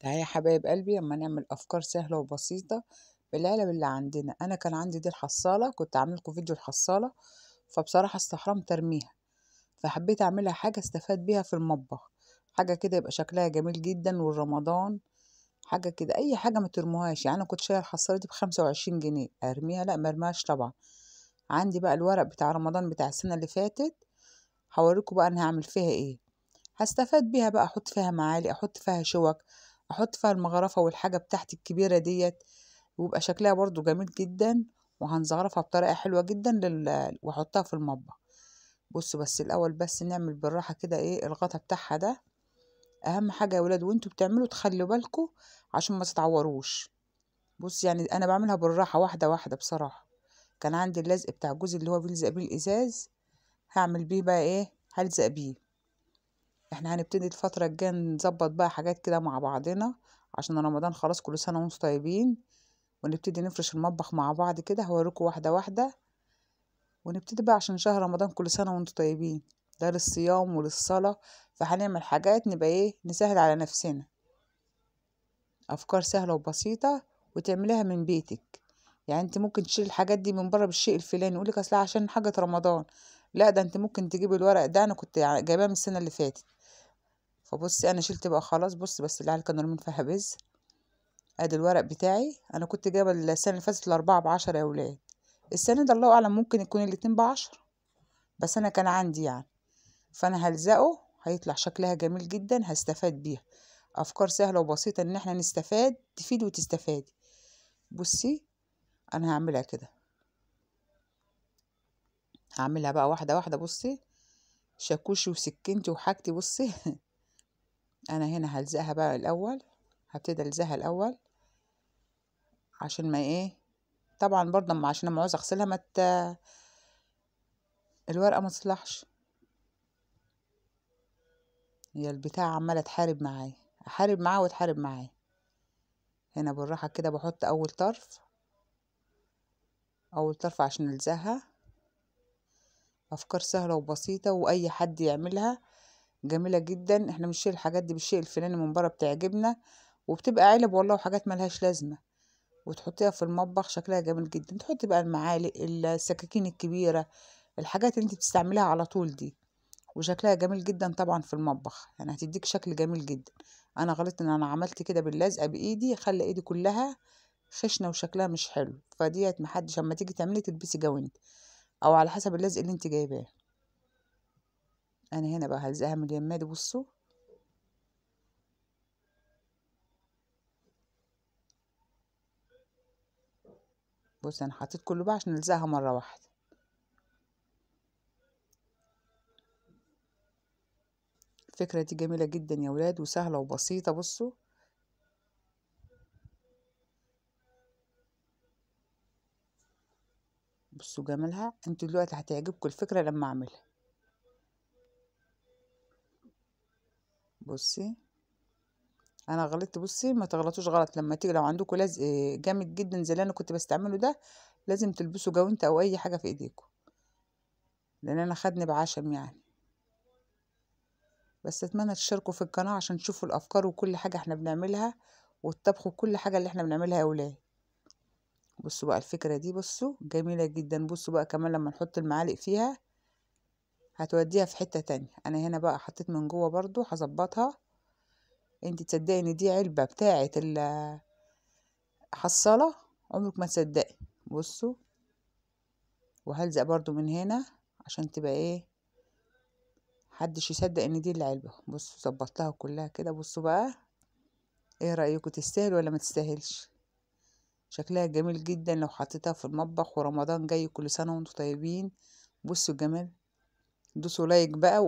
تعالي يا حبايب قلبي اما نعمل افكار سهله وبسيطه بالعلب اللي عندنا انا كان عندي دي الحصاله كنت عاملكوا فيديو الحصاله فبصراحه استحرمت ارميها فحبيت اعملها حاجه استفاد بيها في المطبخ حاجه كده يبقى شكلها جميل جدا والرمضان حاجه كده اي حاجه ما ترموهاش يعني انا كنت شايل الحصاله دي بخمسة وعشرين جنيه ارميها لا مرماش طبعا عندي بقى الورق بتاع رمضان بتاع السنه اللي فاتت هوريكم بقى انا هعمل فيها ايه هستفاد بيها بقى احط فيها معالق احط فيها شوك احط فيها المغرفه والحاجه بتاعتي الكبيره ديت ويبقى شكلها برضو جميل جدا وهنزغرفها بطريقه حلوه جدا لل... واحطها في المطبخ بصوا بس الاول بس نعمل بالراحه كده ايه الغطا بتاعها ده اهم حاجه يا ولاد وانتوا بتعملوا تخلوا بالكم عشان ما تتعوروش بص يعني انا بعملها بالراحه واحده واحده بصراحه كان عندي اللزق بتاع جوزي اللي هو بيلزق بيه الازاز هعمل بيه بقى ايه هلزق بيه احنا هنبتدي الفترة الجاية نظبط بقى حاجات كده مع بعضنا عشان رمضان خلاص كل سنة وانتم طيبين ونبتدي نفرش المطبخ مع بعض كده هوريكم واحدة واحدة ونبتدي بقى عشان شهر رمضان كل سنة وانتم طيبين ده للصيام وللصلاة فهنعمل حاجات نبقى ايه نسهل على نفسنا أفكار سهلة وبسيطة وتعمليها من بيتك يعني انت ممكن تشيل الحاجات دي من بره بالشيء الفلاني يقولك اصل عشان حاجة رمضان لا ده انت ممكن تجيب الورق ده انا كنت يعني جايباه من السنة اللي فاتت فبصي انا شلت بقى خلاص بص بس العيال كانوا رامين فيها بذر ادي الورق بتاعي انا كنت جايبه السنه اللي فاتت الاربعه بعشرة يا ولاد السنه ده الله اعلم ممكن يكون الاتنين بعشرة بس انا كان عندي يعني فانا هلزقه هيطلع شكلها جميل جدا هستفاد بيها افكار سهله وبسيطه ان احنا نستفاد تفيد وتستفادي بصي انا هعملها كده هعملها بقى واحده واحده بصي شاكوشي وسكينتي وحاجتي بصي انا هنا هلزقها بقى الاول هبتدي الزقها الاول عشان ما ايه طبعا برضه عشان لما عاوز اغسلها ما مت... الورقه ما تصلحش هي البتاع عماله تحارب معايا احارب معاها وتحارب معايا هنا بالراحه كده بحط اول طرف اول طرف عشان الزقها افكار سهله وبسيطه واي حد يعملها جميلة جدا احنا بنشيل الحاجات دي بالشيء الفلاني من بره بتعجبنا وبتبقى علب والله وحاجات ملهاش لازمة وتحطيها في المطبخ شكلها جميل جدا تحطي بقى المعالق السكاكين الكبيرة الحاجات انت بتستعمليها على طول دي وشكلها جميل جدا طبعا في المطبخ يعني هتديك شكل جميل جدا انا غلطت ان انا عملت كده باللزقه بايدي خلى ايدي كلها خشنه وشكلها مش حلو فديت محدش اما تيجي تعملي تلبسي جوانت او على حسب اللزق اللي انت جايباه انا هنا بقى هلزقها من اليمادي بصوا بص انا حطيت كله بقى عشان نلزقها مره واحده الفكره دي جميله جدا يا ولاد وسهله وبسيطه بصوا بصوا جمالها انتوا دلوقتي هتعجبكم الفكره لما اعملها بصي انا غلطت بصي ما تغلطوش غلط لما تيجي لو عندكم لزق آه، جامد جدا زي اللي انا كنت بستعمله ده لازم تلبسوا جوانت او اي حاجه في ايديكم لان انا خدني بعشم يعني بس اتمنى تشاركوا في القناه عشان تشوفوا الافكار وكل حاجه احنا بنعملها والطبخ وكل حاجه اللي احنا بنعملها يا ولاد بصوا بقى الفكره دي بصوا جميله جدا بصوا بقى كمان لما نحط المعالق فيها هتوديها في حتة تانية انا هنا بقى حطيت من جوه برضو هظبطها انت تصدقي ان دي علبة بتاعة الحصالة عمرك ما تصدقي بصوا وهلزق برضو من هنا عشان تبقى ايه محدش يصدق ان دي العلبة بصوا ظبطتها كلها كده بصوا بقى ايه رأيكم تستاهل ولا ما تستاهلش شكلها جميل جدا لو حطيتها في المطبخ ورمضان جاي كل سنة وانتم طيبين بصوا الجمال دوسوا لايك بقى